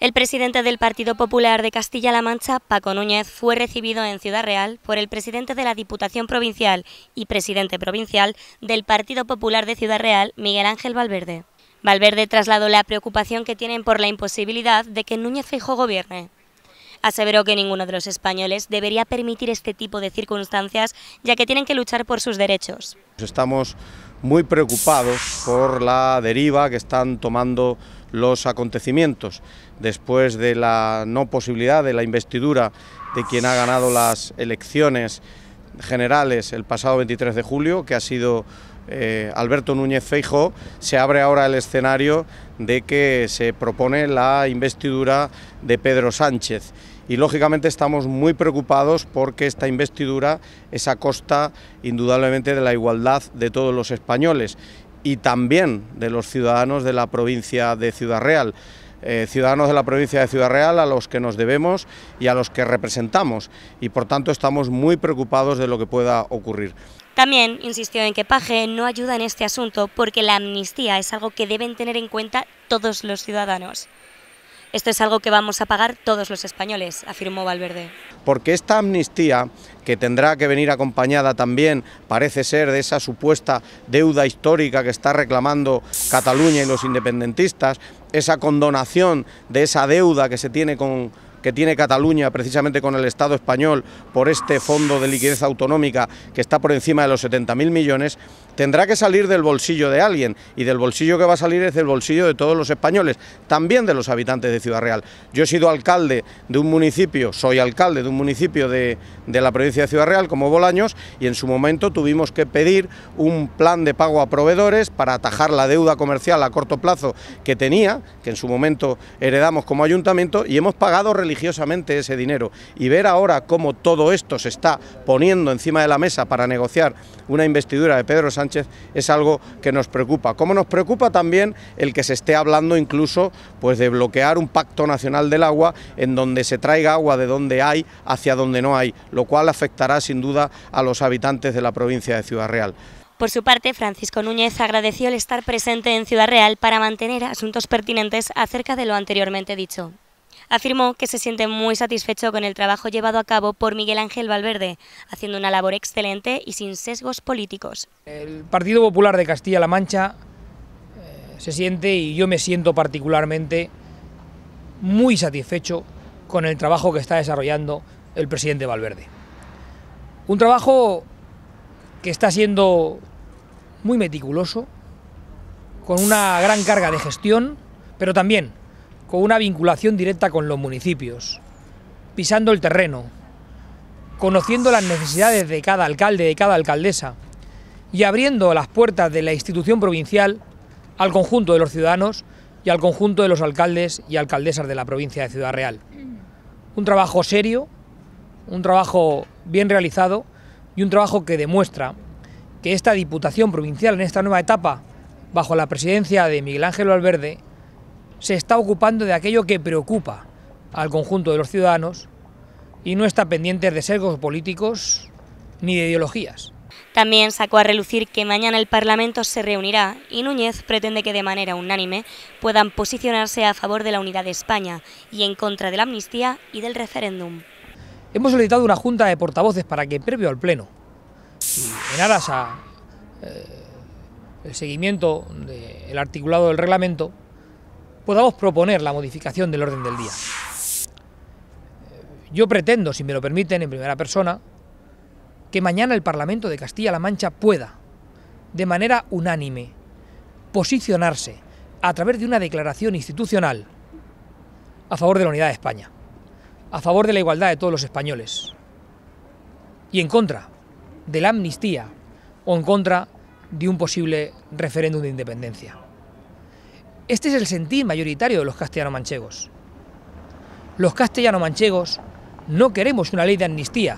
El presidente del Partido Popular de Castilla-La Mancha, Paco Núñez, fue recibido en Ciudad Real por el presidente de la Diputación Provincial y presidente provincial del Partido Popular de Ciudad Real, Miguel Ángel Valverde. Valverde trasladó la preocupación que tienen por la imposibilidad de que Núñez Feijóo gobierne. Aseveró que ninguno de los españoles debería permitir este tipo de circunstancias, ya que tienen que luchar por sus derechos. Estamos muy preocupados por la deriva que están tomando los acontecimientos después de la no posibilidad de la investidura de quien ha ganado las elecciones generales el pasado 23 de julio, que ha sido eh, Alberto Núñez Feijo, se abre ahora el escenario de que se propone la investidura de Pedro Sánchez. Y lógicamente estamos muy preocupados porque esta investidura es a costa indudablemente de la igualdad de todos los españoles y también de los ciudadanos de la provincia de Ciudad Real. Eh, ciudadanos de la provincia de Ciudad Real a los que nos debemos y a los que representamos y por tanto estamos muy preocupados de lo que pueda ocurrir. También insistió en que Paje no ayuda en este asunto porque la amnistía es algo que deben tener en cuenta todos los ciudadanos. Esto es algo que vamos a pagar todos los españoles, afirmó Valverde. Porque esta amnistía, que tendrá que venir acompañada también, parece ser, de esa supuesta deuda histórica que está reclamando Cataluña y los independentistas, esa condonación de esa deuda que se tiene con que tiene Cataluña precisamente con el Estado español por este fondo de liquidez autonómica que está por encima de los 70.000 millones, tendrá que salir del bolsillo de alguien y del bolsillo que va a salir es del bolsillo de todos los españoles, también de los habitantes de Ciudad Real. Yo he sido alcalde de un municipio, soy alcalde de un municipio de, de la provincia de Ciudad Real como Bolaños y en su momento tuvimos que pedir un plan de pago a proveedores para atajar la deuda comercial a corto plazo que tenía, que en su momento heredamos como ayuntamiento y hemos pagado religiosamente religiosamente ese dinero y ver ahora cómo todo esto se está poniendo encima de la mesa para negociar una investidura de Pedro Sánchez es algo que nos preocupa. Como nos preocupa también el que se esté hablando incluso pues de bloquear un pacto nacional del agua en donde se traiga agua de donde hay hacia donde no hay, lo cual afectará sin duda a los habitantes de la provincia de Ciudad Real. Por su parte, Francisco Núñez agradeció el estar presente en Ciudad Real para mantener asuntos pertinentes acerca de lo anteriormente dicho afirmó que se siente muy satisfecho con el trabajo llevado a cabo por Miguel Ángel Valverde, haciendo una labor excelente y sin sesgos políticos. El Partido Popular de Castilla-La Mancha eh, se siente, y yo me siento particularmente, muy satisfecho con el trabajo que está desarrollando el presidente Valverde. Un trabajo que está siendo muy meticuloso, con una gran carga de gestión, pero también con una vinculación directa con los municipios, pisando el terreno, conociendo las necesidades de cada alcalde, de cada alcaldesa, y abriendo las puertas de la institución provincial al conjunto de los ciudadanos y al conjunto de los alcaldes y alcaldesas de la provincia de Ciudad Real. Un trabajo serio, un trabajo bien realizado y un trabajo que demuestra que esta Diputación Provincial en esta nueva etapa, bajo la presidencia de Miguel Ángel Valverde, se está ocupando de aquello que preocupa al conjunto de los ciudadanos y no está pendiente de sesgos políticos ni de ideologías. También sacó a relucir que mañana el Parlamento se reunirá y Núñez pretende que de manera unánime puedan posicionarse a favor de la unidad de España y en contra de la amnistía y del referéndum. Hemos solicitado una junta de portavoces para que previo al Pleno, en aras a eh, el seguimiento del articulado del reglamento, podamos proponer la modificación del orden del día. Yo pretendo, si me lo permiten, en primera persona, que mañana el Parlamento de Castilla-La Mancha pueda, de manera unánime, posicionarse a través de una declaración institucional a favor de la unidad de España, a favor de la igualdad de todos los españoles y en contra de la amnistía o en contra de un posible referéndum de independencia. Este es el sentir mayoritario de los castellano-manchegos. Los castellano-manchegos no queremos una ley de amnistía,